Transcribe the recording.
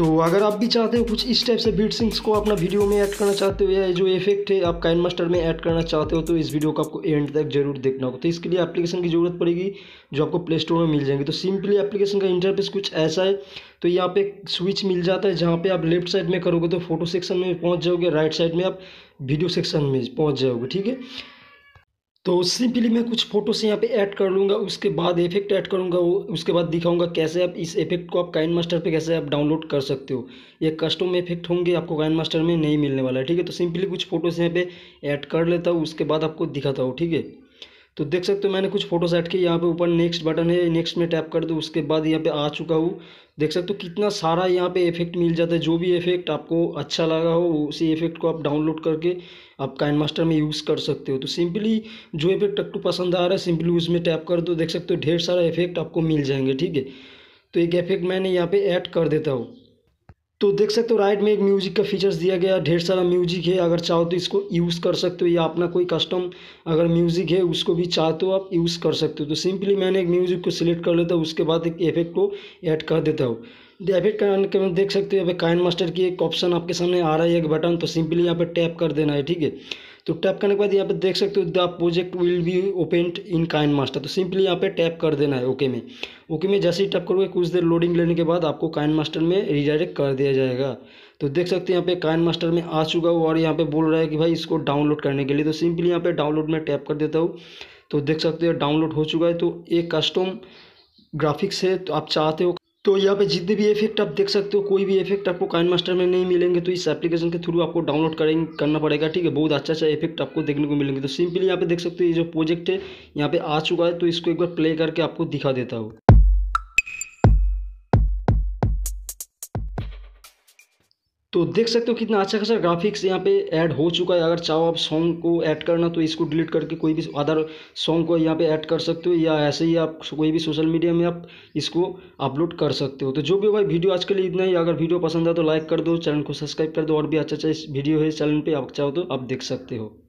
तो अगर आप भी चाहते हो कुछ इस टाइप से बीट सिंग्स को अपना वीडियो में ऐड करना चाहते हो या जो इफेक्ट है आप काइन मास्टर में ऐड करना चाहते हो तो इस वीडियो को आपको एंड तक जरूर देखना होगा तो इसके लिए एप्लीकेशन की ज़रूरत पड़ेगी जो आपको प्ले स्टोर में मिल जाएंगे तो सिंपली एप्लीकेशन का इंटरफेस कुछ ऐसा है तो यहाँ पे स्विच मिल जाता है जहाँ पे आप लेफ्ट साइड में करोगे तो फोटो सेक्शन में पहुँच जाओगे राइट साइड में आप वीडियो सेक्शन में पहुँच जाओगे ठीक है तो सिंपली मैं कुछ फ़ोटो से यहाँ पे ऐड कर लूँगा उसके बाद इफेक्ट ऐड करूँगा उसके बाद दिखाऊंगा कैसे आप इस इफेक्ट को आप काइन मास्टर पर कैसे आप डाउनलोड कर सकते हो ये कस्टम इफेक्ट होंगे आपको काइन मास्टर में नहीं मिलने वाला है ठीक है तो सिंपली कुछ फ़ोटो से यहाँ पे ऐड कर लेता हूँ उसके बाद आपको दिखाता हूँ ठीक है तो देख सकते हो मैंने कुछ फोटो सेट किए यहाँ पे ऊपर नेक्स्ट बटन है नेक्स्ट में टैप कर दो उसके बाद यहाँ पे आ चुका हूँ देख सकते हो कितना सारा यहाँ पे इफेक्ट मिल जाता है जो भी इफेक्ट आपको अच्छा लगा हो उसी इफेक्ट को आप डाउनलोड करके आप काइन मास्टर में यूज़ कर सकते हो तो सिंपली जो इफेक्ट आपको पसंद आ रहा है सिंपली उसमें टैप कर दो देख सकते हो ढेर सारा इफेक्ट आपको मिल जाएंगे ठीक है तो एक इफेक्ट मैंने यहाँ पर ऐड कर देता हूँ तो देख सकते हो राइट में एक म्यूज़िक का फीचर्स दिया गया ढेर सारा म्यूज़िक है अगर चाहो तो इसको यूज़ कर सकते हो या अपना कोई कस्टम अगर म्यूज़िक है उसको भी चाहो तो आप यूज़ कर सकते हो तो सिंपली मैंने एक म्यूज़िक को सिलेक्ट कर लेता हूँ उसके बाद एक इफेक्ट को ऐड कर देता हूँ डेबिट कार्ड के देख सकते हो अभी काइन मास्टर की एक ऑप्शन आपके सामने आ रहा है एक बटन तो सिंपली यहाँ पे टैप कर देना है ठीक है तो टैप करने के बाद यहाँ पे देख सकते हो the project will be opened in KineMaster तो सिंपली यहाँ पे टैप कर देना है ओके में ओके में जैसे ही टैप करोगे कुछ देर लोडिंग लेने के बाद आपको काइन मास्टर में रिडायरेक्ट कर दिया जाएगा तो देख सकते हैं यहाँ पे काइन मास्टर में आ चुका हूँ और यहाँ पे बोल रहा है कि भाई इसको डाउनलोड करने के लिए तो सिंपली यहाँ पे डाउनलोड में टैप कर देता हूँ तो देख सकते हो डाउनलोड हो चुका है तो एक कस्टम ग्राफिक्स है तो आप चाहते हो तो यहाँ पे जितने भी इफेक्ट आप देख सकते हो कोई भी इफेक्ट आपको काइन मास्टर में नहीं मिलेंगे तो इस एप्लीकेशन के थ्रू आपको डाउनलोड करेंगे करना पड़ेगा ठीक है बहुत अच्छा अच्छा इफेक्ट आपको देखने को मिलेंगे तो सिंपली यहाँ पे देख सकते हो ये जो प्रोजेक्ट है यहाँ पे आ चुका है तो इसको एक बार प्ले करके आपको दिखा देता हूँ तो देख सकते हो कितना अच्छा खासा ग्राफिक्स यहाँ पे ऐड हो चुका है अगर चाहो आप सॉन्ग को ऐड करना तो इसको डिलीट करके कोई भी अदर सॉन्ग को यहाँ पे ऐड कर सकते हो या ऐसे ही आप कोई भी सोशल मीडिया में आप इसको अपलोड कर सकते हो तो जो भी भाई वीडियो आज के लिए इतना ही अगर वीडियो पसंद आए तो लाइक कर दो चैनल को सब्सक्राइब कर दो और भी अच्छा अच्छा वीडियो है चैनल पर आप चाहो तो आप देख सकते हो